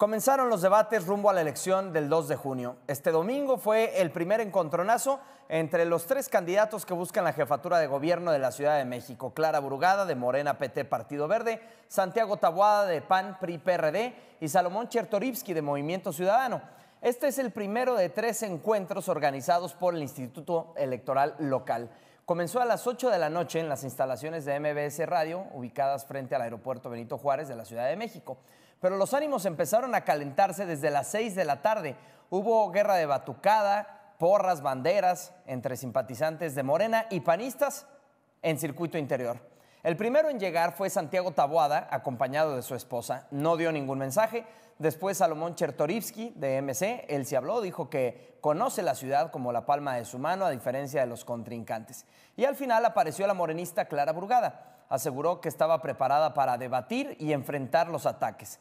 Comenzaron los debates rumbo a la elección del 2 de junio. Este domingo fue el primer encontronazo entre los tres candidatos que buscan la jefatura de gobierno de la Ciudad de México. Clara Burgada, de Morena PT Partido Verde, Santiago Tabuada de PAN PRI PRD y Salomón Chertorivsky de Movimiento Ciudadano. Este es el primero de tres encuentros organizados por el Instituto Electoral Local. Comenzó a las 8 de la noche en las instalaciones de MBS Radio, ubicadas frente al aeropuerto Benito Juárez de la Ciudad de México. Pero los ánimos empezaron a calentarse desde las 6 de la tarde. Hubo guerra de batucada, porras, banderas entre simpatizantes de Morena y panistas en circuito interior. El primero en llegar fue Santiago Taboada, acompañado de su esposa. No dio ningún mensaje. Después Salomón Chertorivsky de MC, él se habló, dijo que conoce la ciudad como la palma de su mano, a diferencia de los contrincantes. Y al final apareció la morenista Clara Burgada. Aseguró que estaba preparada para debatir y enfrentar los ataques.